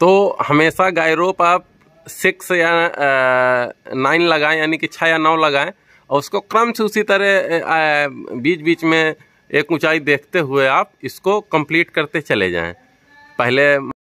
तो हमेशा गाय रोप आप सिक्स या नाइन लगाएं यानी कि छः या नौ लगाएं और उसको क्रम से उसी तरह बीच बीच में एक ऊंचाई देखते हुए आप इसको कंप्लीट करते चले जाएं पहले